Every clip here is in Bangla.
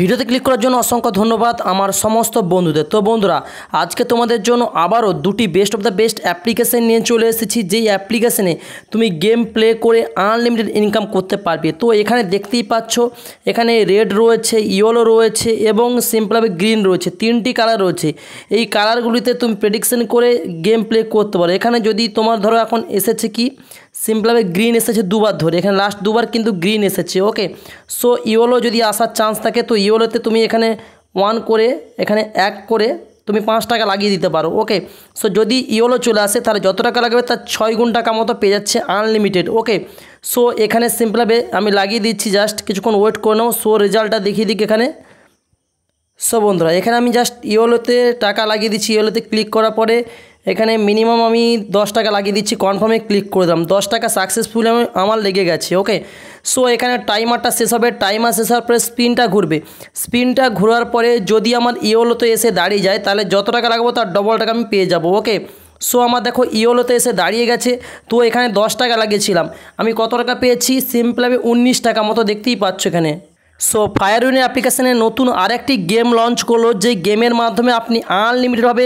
ভিডিওতে ক্লিক করার জন্য অসংখ্য ধন্যবাদ আমার সমস্ত বন্ধুদের তো বন্ধুরা আজকে তোমাদের জন্য আবারও দুটি best of the best application নিয়ে চলে এসেছি যেই অ্যাপ্লিকেশানে তুমি গেম প্লে করে আনলিমিটেড ইনকাম করতে পারবে তো এখানে দেখতেই পাচ্ছ এখানে রেড রয়েছে ইয়েলো রয়েছে এবং সিম্পলভাবে গ্রিন রয়েছে তিনটি কালার রয়েছে এই কালারগুলিতে তুমি প্রেডিকশন করে গেম প্লে করতে পারো এখানে যদি তোমার ধরো এখন এসেছে কি সিম্পলভাবে গ্রিন এসেছে দুবার ধরে এখানে লাস্ট দুবার কিন্তু গ্রিন এসেছে ওকে সো ইওলো যদি আসার চান্স থাকে তো ইওলোতে তুমি এখানে ওয়ান করে এখানে এক করে তুমি পাঁচ টাকা লাগিয়ে দিতে পারো ওকে সো যদি ইওলো চলে আসে তাহলে যত টাকা লাগবে তার ছয় গুণ টাকা মতো পেয়ে যাচ্ছে আনলিমিটেড ওকে সো এখানে সিম্পলভাবে আমি লাগিয়ে দিচ্ছি জাস্ট কিছুক্ষণ ওয়েট করে নাও সো রেজাল্টটা দেখিয়ে দিক এখানে সো বন্ধুরা এখানে আমি জাস্ট ইওলোতে টাকা লাগিয়ে দিচ্ছি ইওলোতে ক্লিক করার পরে এখানে মিনিমাম আমি দশ টাকা লাগিয়ে দিচ্ছি কনফার্মে ক্লিক করে দিলাম দশ টাকা সাকসেসফুল আমার লেগে গেছে ওকে সো এখানে টাইমারটা শেষ হবে টাইমার শেষ হওয়ার পরে স্পিনটা ঘুরবে স্পিনটা ঘোরার পরে যদি আমার ইওলোতে এসে দাঁড়িয়ে যায় তাহলে যত টাকা লাগবো তার ডবল টাকা আমি পেয়ে যাবো ওকে সো আমার দেখো ইওলোতে এসে দাঁড়িয়ে গেছে তো এখানে দশ টাকা লাগিয়েছিলাম আমি কত টাকা পেয়েছি সিম্পল আমি উনিশ টাকা মতো দেখতেই পাচ্ছ এখানে সো ফায়ার উইনের অ্যাপ্লিকেশানে নতুন আরেকটি গেম লঞ্চ করলো যে গেমের মাধ্যমে আপনি আনলিমিটেডভাবে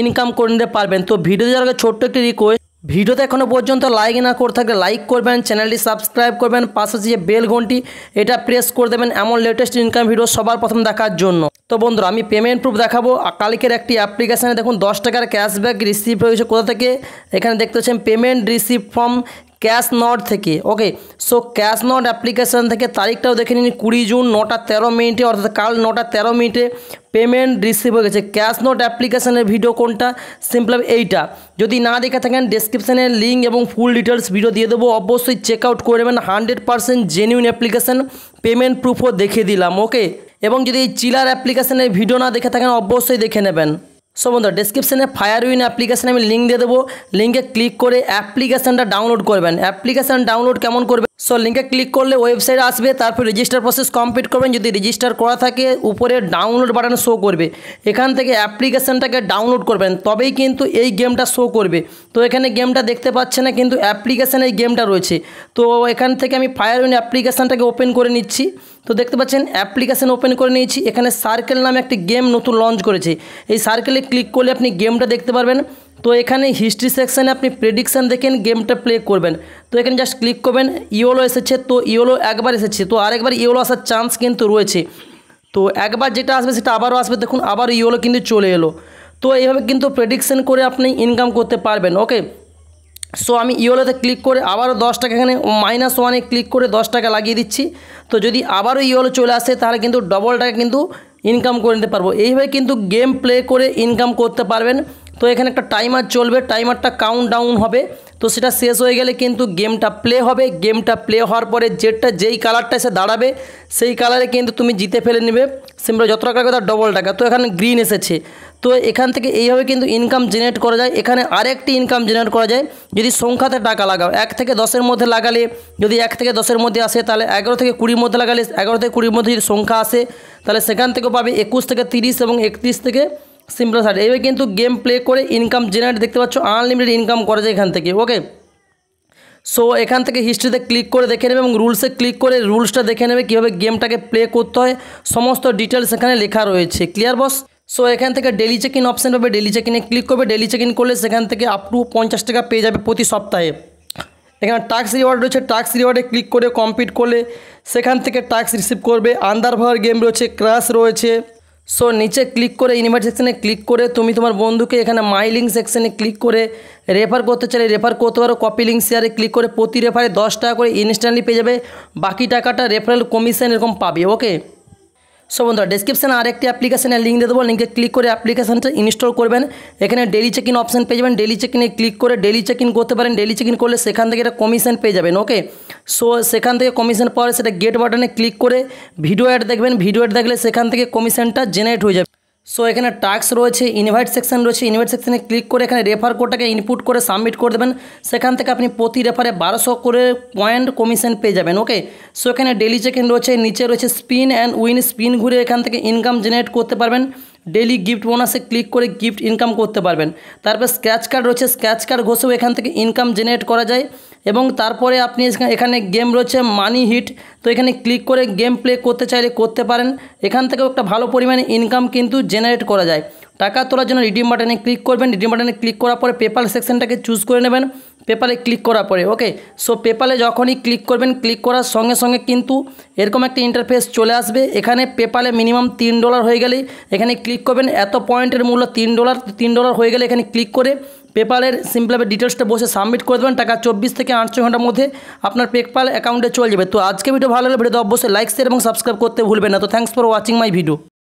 ইনকাম করে নিতে পারবেন তো ভিডিও যাওয়ার আগে ছোট্ট একটি রিকোয়েস্ট ভিডিওতে এখনও পর্যন্ত লাইক না করে থাকলে লাইক করবেন চ্যানেলটি সাবস্ক্রাইব করবেন পাশাপাশি যে বেল ঘন্টি এটা প্রেস করে দেবেন এমন লেটেস্ট ইনকাম ভিডিও সবার প্রথম দেখার জন্য তো বন্ধুরা আমি পেমেন্ট প্রুফ দেখাবো কালকের একটি অ্যাপ্লিকেশানে দেখুন দশ টাকার ক্যাশব্যাক রিসিভ হয়েছে কোথা থেকে এখানে দেখতে পাচ্ছেন payment receive from cash not থেকে okay so cash not application থেকে তারিখটাও দেখে নিন কুড়ি জুন নটা তেরো মিনিটে অর্থাৎ কাল নটা তেরো মিনিটে পেমেন্ট রিসিভ হয়ে গেছে ক্যাশ নোট অ্যাপ্লিকেশানের ভিডিও কোনটা সিম্পল এইটা যদি না দেখে থাকেন ডেসক্রিপশানের লিঙ্ক এবং ফুল ডিটেলস ভিডিও দিয়ে দেবো অবশ্যই চেক আউট করে নেবেন hundred percent genuine application payment প্রুফও দেখে দিলাম ওকে এবং যদি এই চিলার অ্যাপ্লিকেশানের ভিডিও না দেখে থাকেন অবশ্যই দেখে নেবেন সো বন্ধু ডিসক্রিপশানে ফায়ার উইন অ্যাপ্লিকেশানে আমি লিঙ্ক দিয়ে দেবো লিঙ্কে ক্লিক করে অ্যাপ্লিকেশানটা ডাউনলোড করবেন অ্যাপ্লিকেশান ডাউনলোড কেমন করবেন সো লিঙ্কে ক্লিক করলে ওয়েবসাইট আসবে তারপর রেজিস্টার প্রসেস কমপ্লিট করবেন যদি রেজিস্টার করা থাকে উপরে ডাউনলোড বাটন শো করবে এখান থেকে অ্যাপ্লিকেশানটাকে ডাউনলোড করবেন তবেই কিন্তু এই গেমটা শো করবে তো এখানে গেমটা দেখতে পাচ্ছে না কিন্তু অ্যাপ্লিকেশানে এই গেমটা রয়েছে তো এখান থেকে আমি ফায়ার উইন অ্যাপ্লিকেশানটাকে ওপেন করে নিচ্ছি তো দেখতে পাচ্ছেন অ্যাপ্লিকেশান ওপেন করে নিয়েছি এখানে সার্কেল নামে একটি গেম নতুন লঞ্চ করেছে এই সার্কেলে ক্লিক করলে আপনি গেমটা দেখতে পারবেন তো এখানে হিস্ট্রি সেকশানে আপনি প্রেডিকশান দেখেন গেমটা প্লে করবেন তো এখানে জাস্ট ক্লিক করবেন ইওলো এসেছে তো ইওলো একবার এসেছে তো আরেকবার ইওলো আসার চান্স কিন্তু রয়েছে তো একবার যেটা আসবে সেটা আবারও আসবে দেখুন আবার ইওলো কিন্তু চলে এলো তো এইভাবে কিন্তু প্রেডিকশান করে আপনি ইনকাম করতে পারবেন ওকে সো আমি ইওলোতে ক্লিক করে আবারও দশ টাকা এখানে মাইনাস ওয়ানে ক্লিক করে দশ টাকা লাগিয়ে দিচ্ছি তো যদি আবারও ইওলো চলে আসে তাহলে কিন্তু ডবল টাকা কিন্তু ইনকাম করে নিতে পারবো এইভাবে কিন্তু গেম প্লে করে ইনকাম করতে পারবেন তো এখানে একটা টাইমার চলবে টাইমারটা কাউন্ট ডাউন হবে তো সেটা শেষ হয়ে গেলে কিন্তু গেমটা প্লে হবে গেমটা প্লে হওয়ার পরে যেটা যেই কালারটা এসে দাঁড়াবে সেই কালারে কিন্তু তুমি জিতে ফেলে নেবে সিম্পল যত টাকা কথা ডবল টাকা তো এখানে গ্রিন এসেছে তো এখান থেকে এইভাবে কিন্তু ইনকাম জেনারেট করা যায় এখানে আরেকটি ইনকাম জেনারেট করা যায় যদি সংখ্যাতে টাকা লাগাও এক থেকে দশের মধ্যে লাগালে যদি এক থেকে দশের মধ্যে আসে তাহলে এগারো থেকে কুড়ির মধ্যে লাগালে এগারো থেকে কুড়ির মধ্যে যদি সংখ্যা আসে তাহলে সেখান থেকেও পাবে একুশ থেকে তিরিশ এবং একত্রিশ থেকে সিম্পল সার্ট এইভাবে কিন্তু গেম প্লে করে ইনকাম জেনারেট দেখতে পাচ্ছ আনলিমিটেড ইনকাম করা যায় এখান থেকে ওকে সো এখান থেকে হিস্ট্রিতে ক্লিক করে দেখে নেবে এবং রুলসে ক্লিক করে রুলসটা দেখে নেবে কীভাবে গেমটাকে প্লে করতে হয় সমস্ত ডিটেলস এখানে লেখা রয়েছে ক্লিয়ার বস সো এখান থেকে ডেলি চেক ইন অপশান পাবে ডেলি চেক ইনে ক্লিক করবে ডেলি চেক ইন করলে সেখান থেকে আপ টু পঞ্চাশ টাকা পেয়ে যাবে প্রতি সপ্তাহে এখানে ট্যাক্স রিওয়ার্ড রয়েছে ট্যাক্স রিওয়ার্ডে ক্লিক করে কমপ্লিট করলে সেখান থেকে ট্যাক্স রিসিভ করবে আন্দার ভাওয়ার গেম রয়েছে ক্রাশ রয়েছে সো নিচে ক্লিক করে ইনভাইট সেকশানে ক্লিক করে তুমি তোমার বন্ধুকে এখানে মাই লিঙ্ক সেকশানে ক্লিক করে রেফার করতে চাইলে রেফার করতে পারো কপি লিঙ্ক শেয়ারে ক্লিক করে প্রতি রেফারে দশ টাকা করে ইনস্ট্যান্টলি পেয়ে যাবে বাকি টাকাটা রেফারেল কমিশন এরকম পাবে ওকে সো বন্ধুরা ডিসক্রিপশানে আরেকটি অ্যাপ্লিকেশানের লিঙ্ক দিয়ে দেবো লিঙ্কে ক্লিক করে অ্যাপ্লিকেশানটা ইনস্টল করবেন এখানে ডেলি চেক ইন অপশান পেয়ে যাবেন ডেলি চেক ইনে ক্লিক করে ডেলি চেক ইন করতে পারেন ডেলি চেক ইন করলে সেখান থেকে এটা কমিশন পেয়ে যাবেন ওকে সো সেখান থেকে কমিশন পাওয়ার সেটা গেট বাটনে ক্লিক করে ভিডিও অ্যাড দেখবেন ভিডিও অ্যাড দেখলে সেখান থেকে কমিশনটা জেনারেট হয়ে যাবে সো এখানে টাক্স রয়েছে ইনভাইট সেকশন রয়েছে ইনভাইট সেকশনে ক্লিক করে এখানে রেফার কোডটাকে ইনপুট করে সাবমিট করে দেবেন সেখান থেকে আপনি প্রতি রেফারে বারোশো করে পয়েন্ট কমিশন পেয়ে যাবেন ওকে সো এখানে ডেলি চেক রয়েছে নিচে রয়েছে স্পিন অ্যান্ড উইন স্পিন ঘুরে এখান থেকে ইনকাম জেনারেট করতে পারবেন ডেলি গিফট বোনাসে ক্লিক করে গিফট ইনকাম করতে পারবেন তারপর স্ক্র্যাচ কার্ড রয়েছে স্ক্র্যাচ কার্ড ঘষেও এখান থেকে ইনকাম জেনারেট করা যায় এবং তারপরে আপনি এখানে গেম রয়েছে মানি হিট তো এখানে ক্লিক করে গেম প্লে করতে চাইলে করতে পারেন এখান থেকেও একটা ভালো পরিমাণে ইনকাম কিন্তু জেনারেট করা যায় টাকা তোলার জন্য রিডিম বাটনে ক্লিক করবেন রিডিম বাটনে ক্লিক করার পরে পেপাল সেকশনটাকে চুজ করে নেবেন পেপালে ক্লিক করার পরে ওকে সো পেপালে যখনই ক্লিক করবেন ক্লিক করার সঙ্গে সঙ্গে কিন্তু এরকম একটা ইন্টারফেস চলে আসবে এখানে পেপালে মিনিমাম তিন ডলার হয়ে গেলে এখানে ক্লিক করবেন এত পয়েন্টের মূল্য তিন ডলার তিন ডলার হয়ে গেলে এখানে ক্লিক করে পেপালের সিম্পলভাবে ডিটেলসটা বসে সাবমিট করে দেবেন টাকা চব্বিশ থেকে আটশো ঘন্টার মধ্যে আপনার পেপাল অ্যাকাউন্টে চলে যাবে তো আজকে ভিডিও ভালো লাগলে ভিডিও অবশ্যই লাইক শেয়ার এবং সাবস্ক্রাইব করতে ভুলবেন না তো thanks for watching my video